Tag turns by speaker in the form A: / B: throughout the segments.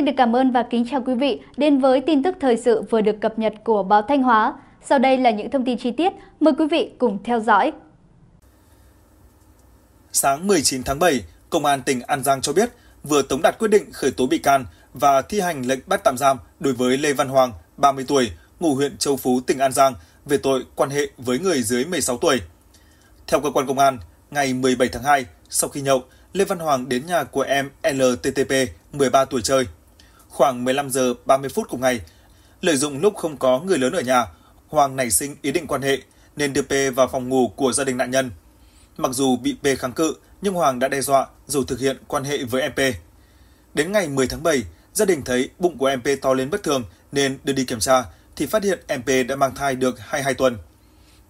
A: Xin được cảm ơn và kính chào quý vị đến với tin tức thời sự vừa được cập nhật của báo Thanh Hóa. Sau đây là những thông tin chi tiết, mời quý vị cùng theo dõi.
B: Sáng 19 tháng 7, Công an tỉnh An Giang cho biết vừa tống đạt quyết định khởi tố bị can và thi hành lệnh bắt tạm giam đối với Lê Văn Hoàng, 30 tuổi, ngụ huyện Châu Phú, tỉnh An Giang về tội quan hệ với người dưới 16 tuổi. Theo cơ quan công an, ngày 17 tháng 2, sau khi nhậu, Lê Văn Hoàng đến nhà của em LTTP, 13 tuổi chơi Khoảng 15 giờ 30 phút cùng ngày, lợi dụng lúc không có người lớn ở nhà, Hoàng nảy sinh ý định quan hệ nên đưa P vào phòng ngủ của gia đình nạn nhân. Mặc dù bị P kháng cự, nhưng Hoàng đã đe dọa rồi thực hiện quan hệ với em P. Đến ngày 10 tháng 7, gia đình thấy bụng của em P to lên bất thường nên đưa đi kiểm tra thì phát hiện em P đã mang thai được 22 tuần.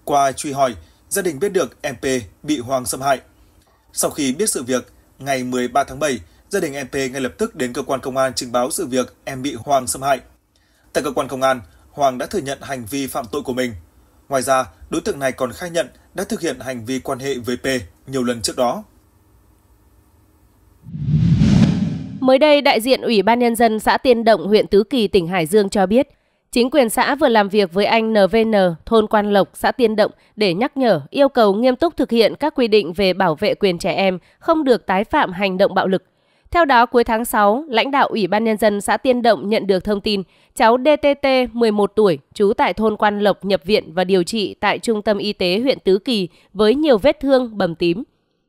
B: Qua truy hỏi, gia đình biết được em P bị Hoàng xâm hại. Sau khi biết sự việc, ngày 13 tháng 7, Gia đình em P ngay lập tức đến cơ quan công an trình báo sự việc em bị Hoàng xâm hại. Tại cơ quan công an, Hoàng đã thừa nhận hành vi phạm tội của mình. Ngoài ra, đối tượng này còn khai nhận đã thực hiện hành vi quan hệ với P nhiều lần trước đó.
C: Mới đây, đại diện Ủy ban Nhân dân xã Tiên Động, huyện Tứ Kỳ, tỉnh Hải Dương cho biết, chính quyền xã vừa làm việc với anh NVN, thôn Quan Lộc, xã Tiên Động để nhắc nhở, yêu cầu nghiêm túc thực hiện các quy định về bảo vệ quyền trẻ em, không được tái phạm hành động bạo lực, theo đó, cuối tháng 6, lãnh đạo Ủy ban Nhân dân xã Tiên Động nhận được thông tin cháu DTT 11 tuổi, trú tại thôn Quan Lộc nhập viện và điều trị tại Trung tâm Y tế huyện Tứ Kỳ với nhiều vết thương bầm tím.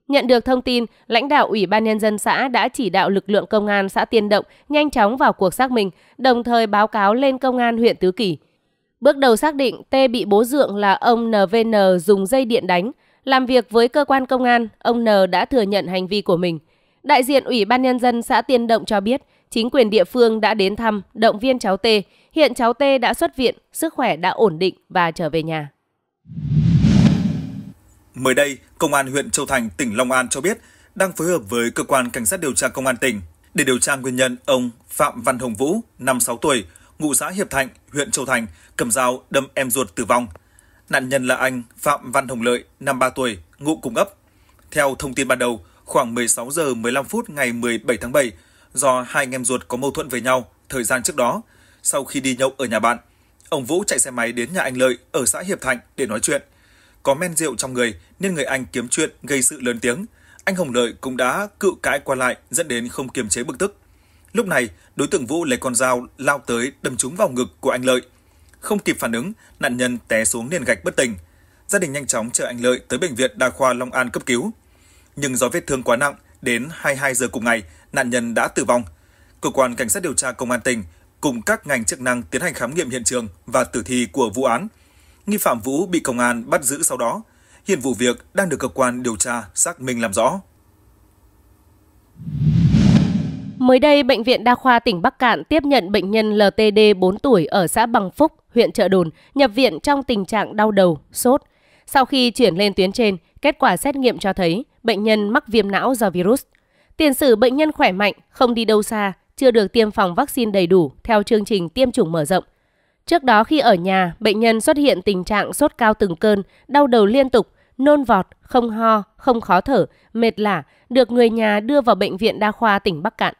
C: Nhận được thông tin, lãnh đạo Ủy ban Nhân dân xã đã chỉ đạo lực lượng công an xã Tiên Động nhanh chóng vào cuộc xác minh, đồng thời báo cáo lên công an huyện Tứ Kỳ. Bước đầu xác định T bị bố dượng là ông NVN dùng dây điện đánh. Làm việc với cơ quan công an, ông N đã thừa nhận hành vi của mình – Đại diện Ủy ban Nhân dân xã Tiên Động cho biết, chính quyền địa phương đã đến thăm, động viên cháu T. Hiện cháu T đã xuất viện, sức khỏe đã ổn định và trở về nhà.
B: Mới đây, Công an huyện Châu Thành, tỉnh Long An cho biết đang phối hợp với Cơ quan Cảnh sát điều tra Công an tỉnh để điều tra nguyên nhân ông Phạm Văn Hồng Vũ, 56 tuổi, ngụ xã Hiệp Thạnh, huyện Châu Thành, cầm dao đâm em ruột tử vong. Nạn nhân là anh Phạm Văn Hồng Lợi, 53 tuổi, ngụ cùng ấp. Theo thông tin ban đầu, khoảng 16 giờ 15 phút ngày 17 tháng 7 do hai anh em ruột có mâu thuẫn với nhau thời gian trước đó. Sau khi đi nhậu ở nhà bạn, ông Vũ chạy xe máy đến nhà anh Lợi ở xã Hiệp Thạnh để nói chuyện. Có men rượu trong người nên người anh kiếm chuyện gây sự lớn tiếng. Anh Hồng Lợi cũng đã cự cãi qua lại dẫn đến không kiềm chế bực tức. Lúc này, đối tượng Vũ lấy con dao lao tới đâm trúng vào ngực của anh Lợi. Không kịp phản ứng, nạn nhân té xuống nền gạch bất tỉnh. Gia đình nhanh chóng chở anh Lợi tới bệnh viện đa khoa Long An cấp cứu nhưng do vết thương quá nặng, đến 22 giờ cùng ngày, nạn nhân đã tử vong. Cơ quan cảnh sát điều tra công an tỉnh cùng các ngành chức năng tiến hành khám nghiệm hiện trường và tử thi của vụ án. Nghi phạm Vũ bị công an bắt giữ sau đó. Hiện vụ việc đang được cơ quan điều tra xác minh làm rõ.
C: Mới đây, Bệnh viện Đa khoa tỉnh Bắc Cạn tiếp nhận bệnh nhân LTD 4 tuổi ở xã Bằng Phúc, huyện Trợ Đồn, nhập viện trong tình trạng đau đầu, sốt. Sau khi chuyển lên tuyến trên, kết quả xét nghiệm cho thấy bệnh nhân mắc viêm não do virus. Tiền sử bệnh nhân khỏe mạnh, không đi đâu xa, chưa được tiêm phòng vaccine đầy đủ theo chương trình tiêm chủng mở rộng. Trước đó khi ở nhà, bệnh nhân xuất hiện tình trạng sốt cao từng cơn, đau đầu liên tục, nôn vọt, không ho, không khó thở, mệt lả, được người nhà đưa vào Bệnh viện Đa khoa tỉnh Bắc Cạn.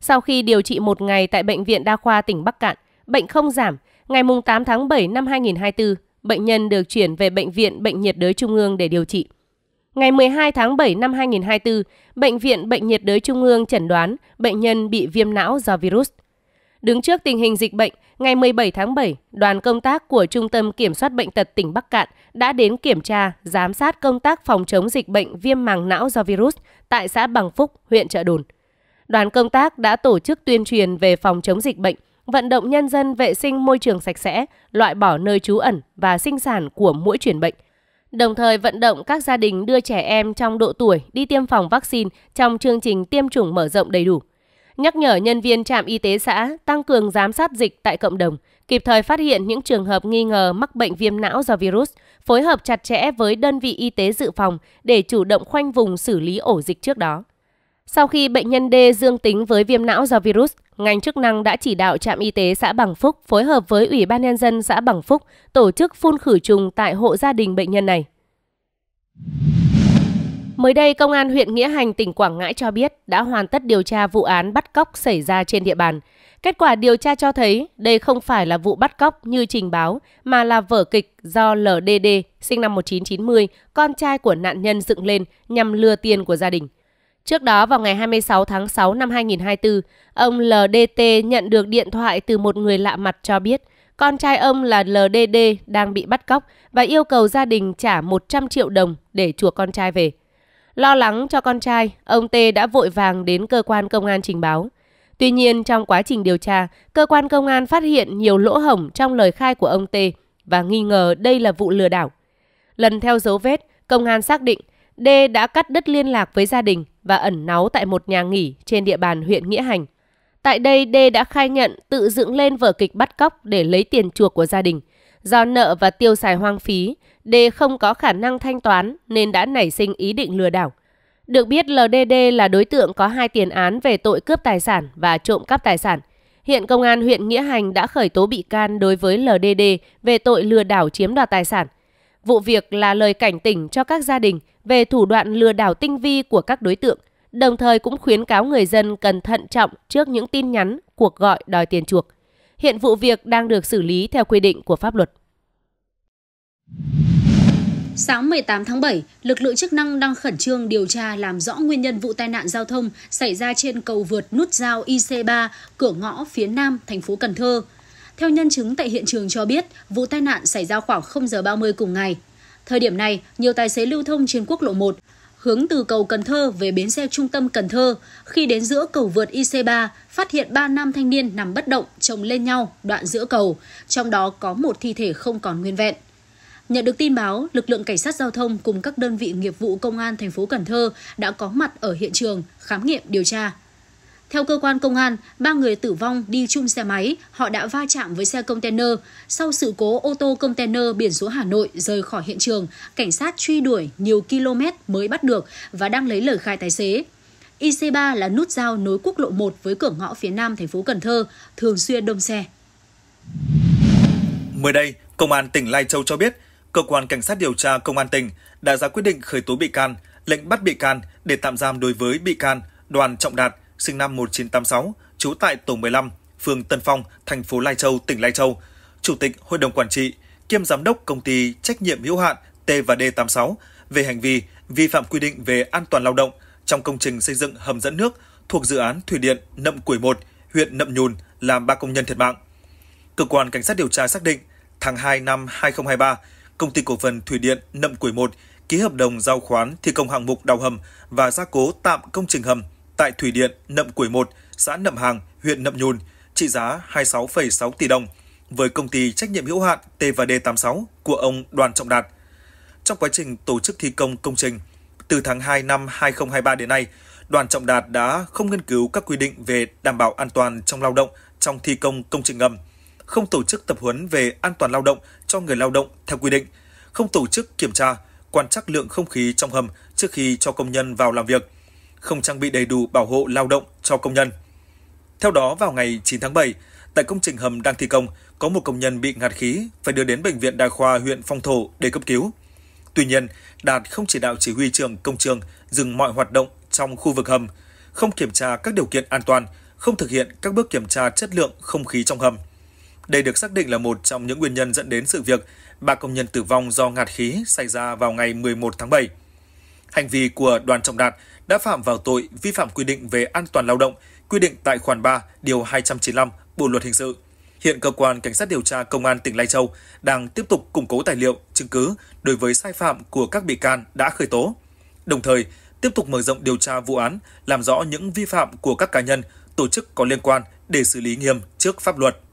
C: Sau khi điều trị một ngày tại Bệnh viện Đa khoa tỉnh Bắc Cạn, bệnh không giảm. Ngày 8 tháng 7 năm 2024, bệnh nhân được chuyển về Bệnh viện Bệnh nhiệt đới Trung ương để điều trị. Ngày 12 tháng 7 năm 2024, Bệnh viện Bệnh nhiệt đới Trung ương chẩn đoán bệnh nhân bị viêm não do virus. Đứng trước tình hình dịch bệnh, ngày 17 tháng 7, đoàn công tác của Trung tâm Kiểm soát Bệnh tật tỉnh Bắc Cạn đã đến kiểm tra, giám sát công tác phòng chống dịch bệnh viêm màng não do virus tại xã Bằng Phúc, huyện Trợ Đồn. Đoàn công tác đã tổ chức tuyên truyền về phòng chống dịch bệnh, vận động nhân dân vệ sinh môi trường sạch sẽ, loại bỏ nơi trú ẩn và sinh sản của mũi truyền bệnh – đồng thời vận động các gia đình đưa trẻ em trong độ tuổi đi tiêm phòng vaccine trong chương trình tiêm chủng mở rộng đầy đủ. Nhắc nhở nhân viên trạm y tế xã tăng cường giám sát dịch tại cộng đồng, kịp thời phát hiện những trường hợp nghi ngờ mắc bệnh viêm não do virus, phối hợp chặt chẽ với đơn vị y tế dự phòng để chủ động khoanh vùng xử lý ổ dịch trước đó. Sau khi bệnh nhân D dương tính với viêm não do virus, ngành chức năng đã chỉ đạo trạm y tế xã Bằng Phúc phối hợp với Ủy ban nhân dân xã Bằng Phúc tổ chức phun khử trùng tại hộ gia đình bệnh nhân này. Mới đây, Công an huyện Nghĩa Hành, tỉnh Quảng Ngãi cho biết đã hoàn tất điều tra vụ án bắt cóc xảy ra trên địa bàn. Kết quả điều tra cho thấy đây không phải là vụ bắt cóc như trình báo mà là vở kịch do LDD sinh năm 1990, con trai của nạn nhân dựng lên nhằm lừa tiền của gia đình. Trước đó vào ngày 26 tháng 6 năm 2024, ông LDT nhận được điện thoại từ một người lạ mặt cho biết con trai ông là LDD đang bị bắt cóc và yêu cầu gia đình trả 100 triệu đồng để chuộc con trai về. Lo lắng cho con trai, ông T đã vội vàng đến cơ quan công an trình báo. Tuy nhiên, trong quá trình điều tra, cơ quan công an phát hiện nhiều lỗ hổng trong lời khai của ông T và nghi ngờ đây là vụ lừa đảo. Lần theo dấu vết, công an xác định D đã cắt đứt liên lạc với gia đình và ẩn náu tại một nhà nghỉ trên địa bàn huyện Nghĩa Hành. Tại đây, D đã khai nhận tự dựng lên vở kịch bắt cóc để lấy tiền chuộc của gia đình. Do nợ và tiêu xài hoang phí, D không có khả năng thanh toán nên đã nảy sinh ý định lừa đảo. Được biết LDD là đối tượng có hai tiền án về tội cướp tài sản và trộm cắp tài sản. Hiện công an huyện Nghĩa Hành đã khởi tố bị can đối với LDD về tội lừa đảo chiếm đoạt tài sản. Vụ việc là lời cảnh tỉnh cho các gia đình về thủ đoạn lừa đảo tinh vi của các đối tượng, đồng thời cũng khuyến cáo người dân cần thận trọng trước những tin nhắn, cuộc gọi đòi tiền chuộc. Hiện vụ việc đang được xử lý theo quy định của pháp luật.
A: Sáng 18 tháng 7, lực lượng chức năng đang khẩn trương điều tra làm rõ nguyên nhân vụ tai nạn giao thông xảy ra trên cầu vượt nút giao IC3, cửa ngõ phía nam thành phố Cần Thơ. Theo nhân chứng tại hiện trường cho biết, vụ tai nạn xảy ra khoảng 0 giờ 30 cùng ngày. Thời điểm này, nhiều tài xế lưu thông trên quốc lộ 1, hướng từ cầu Cần Thơ về bến xe trung tâm Cần Thơ. Khi đến giữa cầu vượt IC3, phát hiện 3 nam thanh niên nằm bất động, chồng lên nhau, đoạn giữa cầu, trong đó có một thi thể không còn nguyên vẹn. Nhận được tin báo, lực lượng cảnh sát giao thông cùng các đơn vị nghiệp vụ công an thành phố Cần Thơ đã có mặt ở hiện trường khám nghiệm điều tra, theo cơ quan công an, ba người tử vong đi chung xe máy, họ đã va chạm với xe container. Sau sự cố ô tô container biển số Hà Nội rời khỏi hiện trường, cảnh sát truy đuổi nhiều km mới bắt được và đang lấy lời khai tài xế. IC3 là nút giao nối quốc lộ 1 với cửa ngõ phía nam thành phố Cần Thơ, thường xuyên đông xe.
B: Mới đây, Công an tỉnh Lai Châu cho biết, cơ quan cảnh sát điều tra Công an tỉnh đã ra quyết định khởi tố bị can, lệnh bắt bị can để tạm giam đối với bị can Đoàn Trọng Đạt, sinh năm 1986, trú tại tổ 15, phường Tân Phong, thành phố Lai Châu, tỉnh Lai Châu, chủ tịch hội đồng quản trị, kiêm giám đốc công ty trách nhiệm hữu hạn T và D86 về hành vi vi phạm quy định về an toàn lao động trong công trình xây dựng hầm dẫn nước thuộc dự án thủy điện Nậm Củi 1, huyện Nậm Nhùn làm ba công nhân thiệt mạng. Cơ quan cảnh sát điều tra xác định tháng 2 năm 2023, công ty cổ phần thủy điện Nậm Củi 1 ký hợp đồng giao khoán thi công hạng mục đào hầm và gia cố tạm công trình hầm tại thủy điện Nậm Củi 1, xã Nậm Hàng, huyện Nậm Nhùn, trị giá 26,6 tỷ đồng với công ty trách nhiệm hữu hạn T&D86 của ông Đoàn Trọng Đạt. Trong quá trình tổ chức thi công công trình, từ tháng 2 năm 2023 đến nay, Đoàn Trọng Đạt đã không nghiên cứu các quy định về đảm bảo an toàn trong lao động trong thi công công trình ngầm, không tổ chức tập huấn về an toàn lao động cho người lao động theo quy định, không tổ chức kiểm tra, quan trắc lượng không khí trong hầm trước khi cho công nhân vào làm việc – không trang bị đầy đủ bảo hộ lao động cho công nhân. Theo đó, vào ngày 9 tháng 7, tại công trình hầm đang thi công, có một công nhân bị ngạt khí phải đưa đến bệnh viện đa khoa huyện Phong Thổ để cấp cứu. Tuy nhiên, Đạt không chỉ đạo chỉ huy trưởng công trường dừng mọi hoạt động trong khu vực hầm, không kiểm tra các điều kiện an toàn, không thực hiện các bước kiểm tra chất lượng không khí trong hầm. Đây được xác định là một trong những nguyên nhân dẫn đến sự việc ba công nhân tử vong do ngạt khí xảy ra vào ngày 11 tháng 7. Hành vi của Đoàn Trọng Đạt đã phạm vào tội vi phạm quy định về an toàn lao động, quy định tại khoản 3, điều 295 Bộ luật hình sự. Hiện cơ quan cảnh sát điều tra công an tỉnh Lai Châu đang tiếp tục củng cố tài liệu, chứng cứ đối với sai phạm của các bị can đã khởi tố. Đồng thời, tiếp tục mở rộng điều tra vụ án, làm rõ những vi phạm của các cá nhân, tổ chức có liên quan để xử lý nghiêm trước pháp luật.